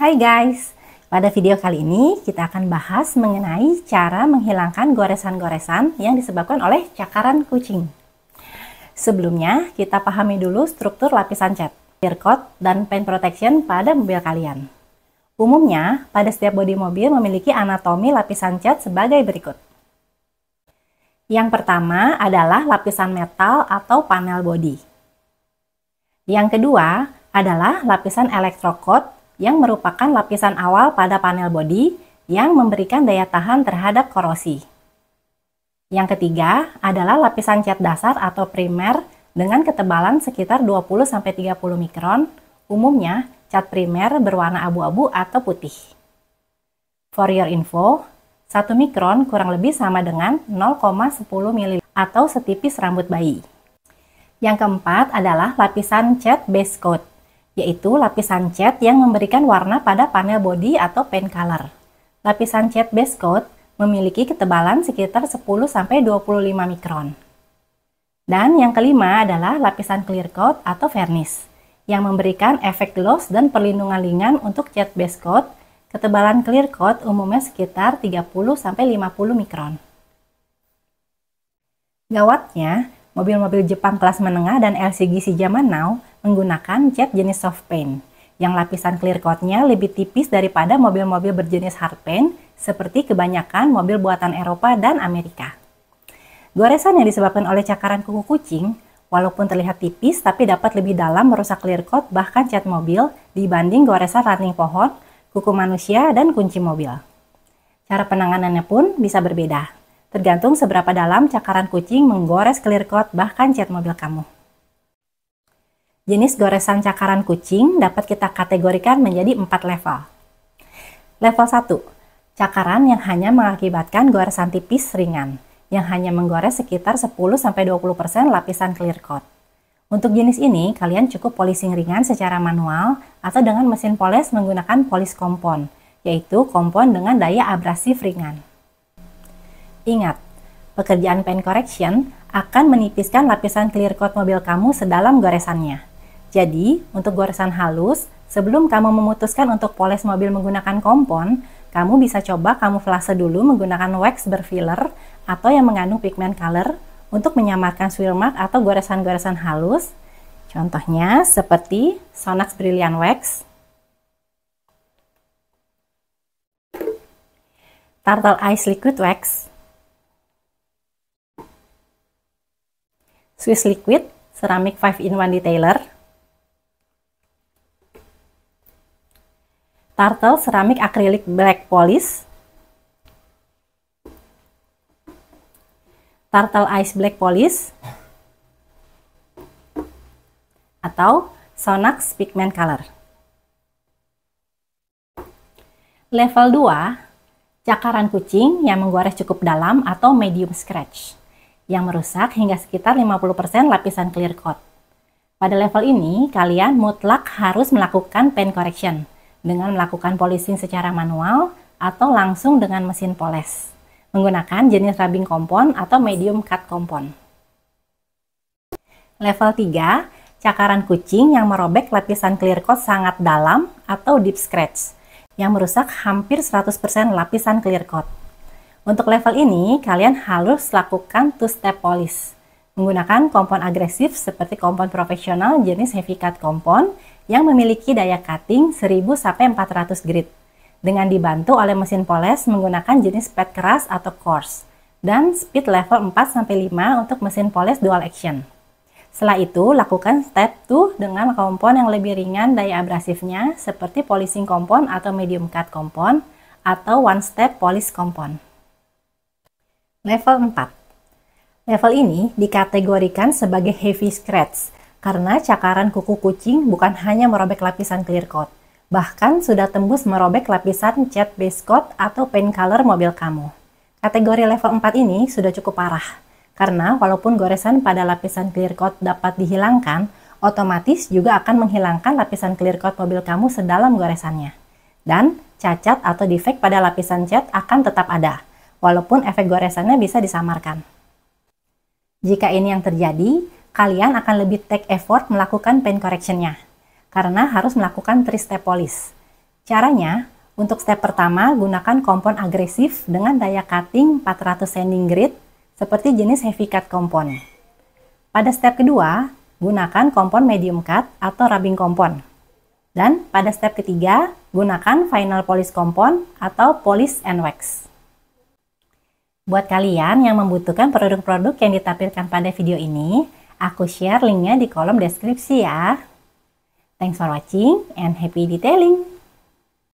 Hai guys, pada video kali ini kita akan bahas mengenai cara menghilangkan goresan-goresan yang disebabkan oleh cakaran kucing. Sebelumnya, kita pahami dulu struktur lapisan cat, clear coat, dan paint protection pada mobil kalian. Umumnya, pada setiap bodi mobil memiliki anatomi lapisan cat sebagai berikut. Yang pertama adalah lapisan metal atau panel bodi. Yang kedua adalah lapisan electrocoat yang merupakan lapisan awal pada panel bodi yang memberikan daya tahan terhadap korosi. Yang ketiga adalah lapisan cat dasar atau primer dengan ketebalan sekitar 20-30 mikron. Umumnya, cat primer berwarna abu-abu atau putih. For your info, 1 mikron kurang lebih sama dengan 0,10 ml atau setipis rambut bayi. Yang keempat adalah lapisan cat base coat yaitu lapisan cat yang memberikan warna pada panel body atau paint color. Lapisan cat base coat memiliki ketebalan sekitar 10-25 mikron. Dan yang kelima adalah lapisan clear coat atau vernis yang memberikan efek gloss dan perlindungan ringan untuk cat base coat. Ketebalan clear coat umumnya sekitar 30-50 mikron. Gawatnya, mobil-mobil Jepang kelas menengah dan LCGC zaman now menggunakan cat jenis soft paint yang lapisan clear coatnya lebih tipis daripada mobil-mobil berjenis hard paint seperti kebanyakan mobil buatan Eropa dan Amerika. Goresan yang disebabkan oleh cakaran kuku kucing walaupun terlihat tipis tapi dapat lebih dalam merusak clear coat bahkan cat mobil dibanding goresan ranting pohon, kuku manusia, dan kunci mobil. Cara penanganannya pun bisa berbeda, tergantung seberapa dalam cakaran kucing menggores clear coat bahkan cat mobil kamu jenis goresan cakaran kucing dapat kita kategorikan menjadi empat level. Level 1, cakaran yang hanya mengakibatkan goresan tipis ringan, yang hanya menggores sekitar 10-20% lapisan clear coat. Untuk jenis ini, kalian cukup polishing ringan secara manual atau dengan mesin poles menggunakan polis kompon, yaitu kompon dengan daya abrasif ringan. Ingat, pekerjaan paint correction akan menipiskan lapisan clear coat mobil kamu sedalam goresannya. Jadi, untuk goresan halus, sebelum kamu memutuskan untuk poles mobil menggunakan kompon, kamu bisa coba kamuflase dulu menggunakan wax berfiller atau yang mengandung pigment color untuk menyamarkan swirl mark atau goresan-goresan halus. Contohnya seperti Sonax Brilliant Wax, Turtle Ice Liquid Wax, Swiss Liquid Ceramic 5-in-1 Detailer, Turtle Ceramic Acrylic Black Polish, Turtle Ice Black Polish, atau Sonax Pigment Color. Level 2, cakaran kucing yang menggores cukup dalam atau medium scratch, yang merusak hingga sekitar 50% lapisan clear coat. Pada level ini, kalian mutlak harus melakukan paint correction, dengan melakukan polishing secara manual atau langsung dengan mesin poles menggunakan jenis rubbing kompon atau medium cut kompon. Level 3, cakaran kucing yang merobek lapisan clear coat sangat dalam atau deep scratch yang merusak hampir 100% lapisan clear coat. Untuk level ini, kalian harus lakukan two-step polish menggunakan kompon agresif seperti kompon profesional jenis heavy cut kompon yang memiliki daya cutting 1000-400 grit dengan dibantu oleh mesin poles menggunakan jenis pad keras atau coarse dan speed level 4-5 untuk mesin poles dual action. Setelah itu, lakukan step 2 dengan kompon yang lebih ringan daya abrasifnya seperti polishing kompon atau medium cut kompon atau one step polish kompon. Level 4 Level ini dikategorikan sebagai heavy scratch karena cakaran kuku kucing bukan hanya merobek lapisan clear coat, bahkan sudah tembus merobek lapisan cat base coat atau paint color mobil kamu. Kategori level 4 ini sudah cukup parah, karena walaupun goresan pada lapisan clear coat dapat dihilangkan, otomatis juga akan menghilangkan lapisan clear coat mobil kamu sedalam goresannya. Dan cacat atau defect pada lapisan cat akan tetap ada, walaupun efek goresannya bisa disamarkan. Jika ini yang terjadi, kalian akan lebih take effort melakukan pain correction-nya, karena harus melakukan tristep step polish. Caranya, untuk step pertama, gunakan kompon agresif dengan daya cutting 400 sanding grit, seperti jenis heavy cut kompon. Pada step kedua, gunakan kompon medium cut atau rubbing kompon. Dan pada step ketiga, gunakan final polish kompon atau polish and wax. Buat kalian yang membutuhkan produk-produk yang ditampilkan pada video ini, aku share linknya di kolom deskripsi ya. Thanks for watching and happy detailing!